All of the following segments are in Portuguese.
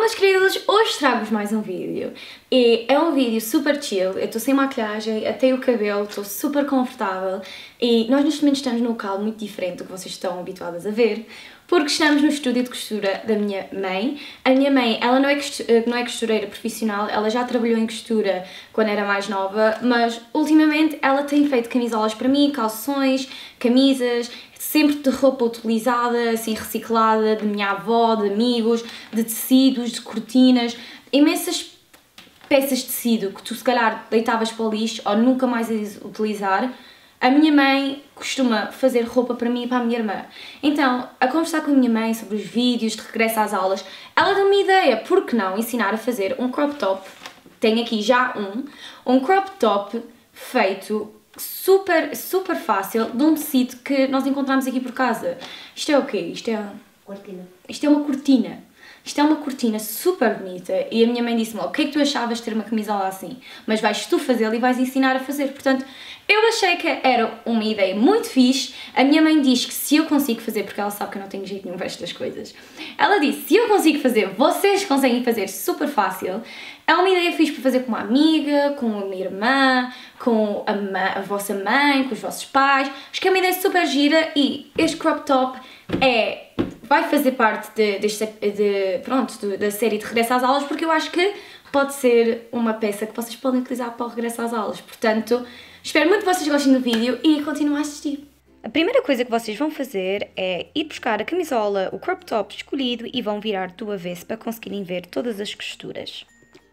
Olá meus queridos, hoje trago-vos mais um vídeo e é um vídeo super chill, eu estou sem maquilhagem, até o cabelo, estou super confortável e nós neste momento estamos num local muito diferente do que vocês estão habituadas a ver porque estamos no estúdio de costura da minha mãe. A minha mãe, ela não é, eh, não é costureira profissional, ela já trabalhou em costura quando era mais nova, mas ultimamente ela tem feito camisolas para mim, calções, camisas, sempre de roupa utilizada, assim reciclada, de minha avó, de amigos, de tecidos, de cortinas, imensas peças de tecido que tu se calhar deitavas para o lixo ou nunca mais ias utilizar. A minha mãe costuma fazer roupa para mim e para a minha irmã. Então, a conversar com a minha mãe sobre os vídeos de regresso às aulas, ela deu-me ideia, por que não ensinar a fazer um crop top? Tenho aqui já um, um crop top feito super, super fácil de um tecido que nós encontramos aqui por casa. Isto é o quê? Isto é... Cortina. Isto é uma cortina. Isto é uma cortina super bonita e a minha mãe disse-me, oh, o que é que tu achavas de ter uma camisola assim? Mas vais tu fazê-la e vais ensinar a fazer. Portanto, eu achei que era uma ideia muito fixe. A minha mãe diz que se eu consigo fazer, porque ela sabe que eu não tenho jeito nenhum para estas coisas, ela disse, se eu consigo fazer, vocês conseguem fazer super fácil. É uma ideia fixe para fazer com uma amiga, com uma irmã, com a, a vossa mãe, com os vossos pais. Acho que é uma ideia super gira e este crop top é vai fazer parte de, deste, de, pronto, de, da série de Regresso às Aulas, porque eu acho que pode ser uma peça que vocês podem utilizar para o Regresso às Aulas. Portanto, espero muito que vocês gostem do vídeo e continuem a assistir. A primeira coisa que vocês vão fazer é ir buscar a camisola, o crop top escolhido e vão virar do avesso para conseguirem ver todas as costuras.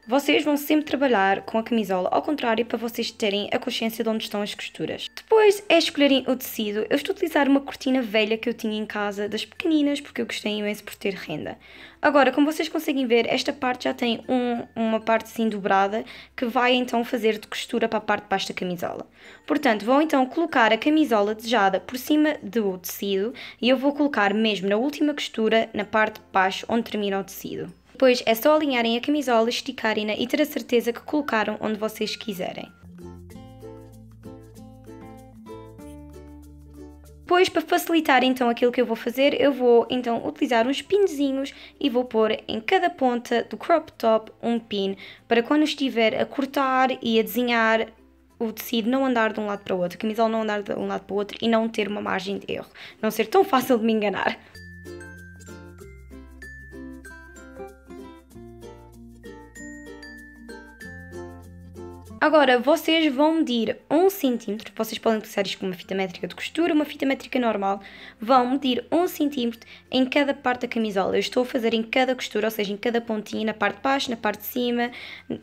Vocês vão sempre trabalhar com a camisola ao contrário para vocês terem a consciência de onde estão as costuras. Depois é escolherem o tecido. Eu estou a utilizar uma cortina velha que eu tinha em casa das pequeninas porque eu gostei imenso por ter renda. Agora, como vocês conseguem ver, esta parte já tem um, uma parte assim dobrada que vai então fazer de costura para a parte de baixo da camisola. Portanto, vão então colocar a camisola desejada por cima do tecido e eu vou colocar mesmo na última costura na parte de baixo onde termina o tecido. Depois é só alinharem a camisola, esticarem-na e ter a certeza que colocaram onde vocês quiserem. Depois, para facilitar então aquilo que eu vou fazer, eu vou então utilizar uns pinzinhos e vou pôr em cada ponta do crop top um pin, para quando estiver a cortar e a desenhar o tecido não andar de um lado para o outro, a camisola não andar de um lado para o outro e não ter uma margem de erro, não ser tão fácil de me enganar. Agora, vocês vão medir 1 cm, vocês podem utilizar isto como uma fita métrica de costura, uma fita métrica normal, vão medir 1 cm em cada parte da camisola. Eu estou a fazer em cada costura, ou seja, em cada pontinha, na parte de baixo, na parte de cima,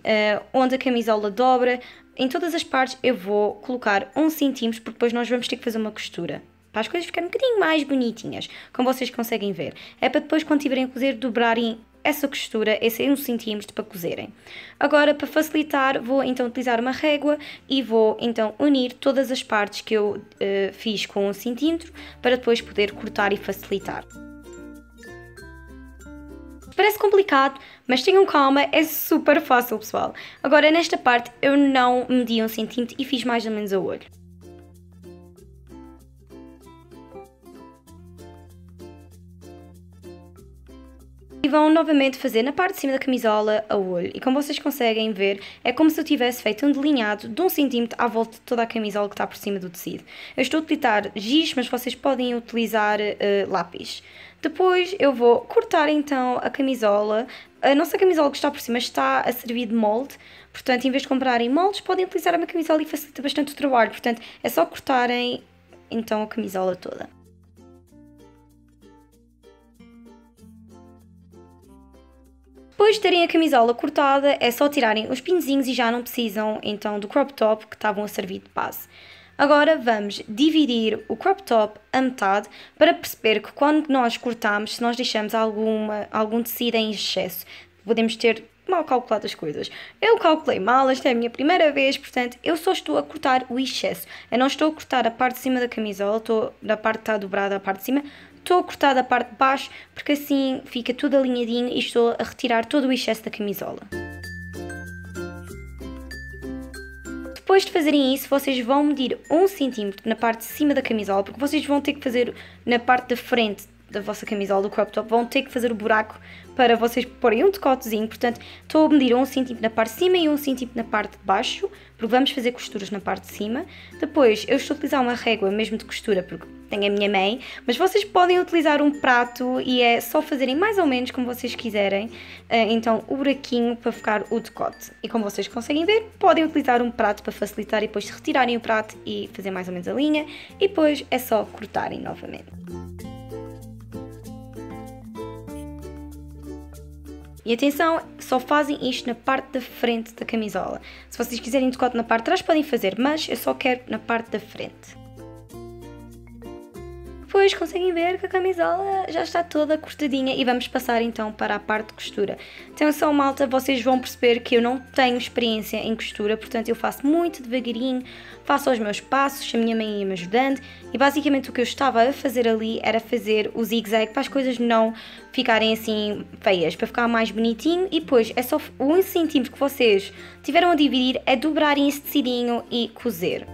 eh, onde a camisola dobra, em todas as partes eu vou colocar 1 cm, porque depois nós vamos ter que fazer uma costura para as coisas ficarem um bocadinho mais bonitinhas, como vocês conseguem ver. É para depois, quando tiverem a cozer, dobrarem essa costura, esse 1 cm para cozerem. Agora, para facilitar, vou então utilizar uma régua e vou então unir todas as partes que eu uh, fiz com 1 cm para depois poder cortar e facilitar. Parece complicado, mas tenham calma, é super fácil, pessoal. Agora, nesta parte, eu não medi um centímetro e fiz mais ou menos a olho. E vão novamente fazer na parte de cima da camisola a olho. E como vocês conseguem ver, é como se eu tivesse feito um delineado de um centímetro à volta de toda a camisola que está por cima do tecido. Eu estou a utilizar giz, mas vocês podem utilizar uh, lápis. Depois eu vou cortar então a camisola. A nossa camisola que está por cima está a servir de molde, portanto, em vez de comprarem moldes, podem utilizar uma camisola e facilita bastante o trabalho. Portanto, é só cortarem então a camisola toda. Depois de terem a camisola cortada, é só tirarem os pinzinhos e já não precisam então do crop top que estavam a servir de base. Agora vamos dividir o crop top a metade para perceber que quando nós cortamos, se nós deixamos alguma, algum tecido em excesso, podemos ter mal calculado as coisas. Eu calculei mal, esta é a minha primeira vez, portanto, eu só estou a cortar o excesso. Eu não estou a cortar a parte de cima da camisola, estou na parte que está dobrada à parte de cima, Estou a cortar a parte de baixo porque assim fica tudo alinhadinho e estou a retirar todo o excesso da camisola. Depois de fazerem isso, vocês vão medir 1 cm na parte de cima da camisola, porque vocês vão ter que fazer na parte da frente da vossa camisola, do crop top, vão ter que fazer o buraco para vocês porem um decotezinho. Portanto, estou a medir 1 cm na parte de cima e 1 cm na parte de baixo, porque vamos fazer costuras na parte de cima. Depois, eu estou a utilizar uma régua mesmo de costura, porque a minha mãe, mas vocês podem utilizar um prato e é só fazerem mais ou menos como vocês quiserem, eh, então o buraquinho para ficar o decote. E como vocês conseguem ver, podem utilizar um prato para facilitar e depois retirarem o prato e fazer mais ou menos a linha, e depois é só cortarem novamente. E atenção, só fazem isto na parte da frente da camisola. Se vocês quiserem decote na parte de trás, podem fazer, mas eu só quero na parte da frente. Pois, conseguem ver que a camisola já está toda cortadinha e vamos passar então para a parte de costura. Atenção malta, vocês vão perceber que eu não tenho experiência em costura, portanto eu faço muito devagarinho, faço os meus passos, a minha mãe ia-me ajudando e basicamente o que eu estava a fazer ali era fazer o zigue-zague para as coisas não ficarem assim feias, para ficar mais bonitinho e depois é só o 1 centímetro que vocês tiveram a dividir é dobrarem esse tecidinho e cozer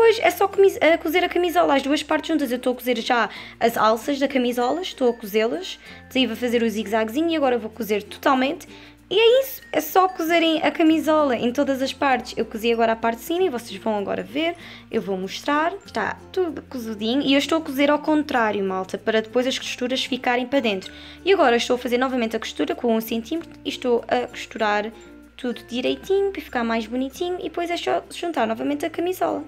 depois é só a eh, cozer a camisola, as duas partes juntas. Eu estou a cozer já as alças da camisola, estou a cozê-las, daí vou fazer o zigue-zaguezinho e agora vou cozer totalmente. E é isso, é só cozerem a camisola em todas as partes. Eu cozi agora a parte de cima e vocês vão agora ver, eu vou mostrar. Está tudo cozidinho e eu estou a cozer ao contrário, malta, para depois as costuras ficarem para dentro. E agora estou a fazer novamente a costura com 1 um cm e estou a costurar tudo direitinho para ficar mais bonitinho e depois é só juntar novamente a camisola.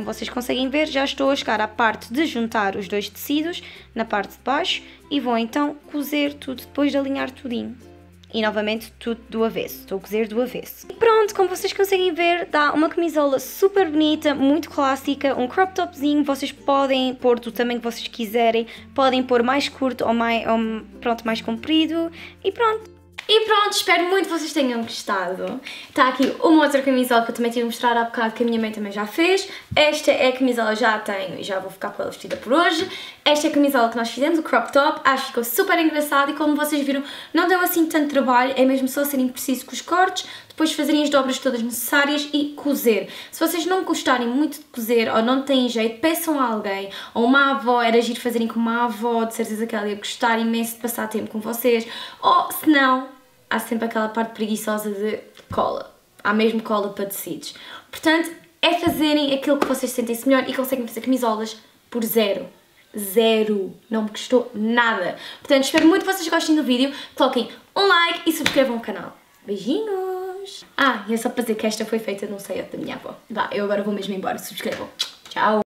Como vocês conseguem ver, já estou a chegar à parte de juntar os dois tecidos na parte de baixo e vou então cozer tudo depois de alinhar tudinho. E novamente tudo do avesso, estou a cozer do avesso. E pronto, como vocês conseguem ver, dá uma camisola super bonita, muito clássica, um crop topzinho, vocês podem pôr do tamanho que vocês quiserem, podem pôr mais curto ou mais, ou, pronto, mais comprido e pronto. E pronto, espero muito que vocês tenham gostado. Está aqui uma outra camisola que eu também tinha mostrar há bocado, que a minha mãe também já fez. Esta é a camisola que já tenho e já vou ficar com ela vestida por hoje. Esta é a camisola que nós fizemos, o crop top. Acho que ficou super engraçado e como vocês viram, não deu assim tanto trabalho. É mesmo só serem precisos com os cortes, depois fazerem as dobras todas necessárias e cozer. Se vocês não gostarem muito de cozer ou não têm jeito, peçam a alguém, ou uma avó, era giro fazerem com uma avó, de certeza que ela ia gostar imenso de passar tempo com vocês, ou se não, há sempre aquela parte preguiçosa de cola. Há mesmo cola para tecidos. Portanto, é fazerem aquilo que vocês sentem-se melhor e conseguem fazer camisolas por zero zero. Não me custou nada. Portanto, espero muito que vocês gostem do vídeo. Coloquem um like e subscrevam o canal. Beijinhos! Ah, e é só para dizer que esta foi feita num ceiote é da minha avó. Vá, eu agora vou mesmo embora. Subscrevam. Tchau.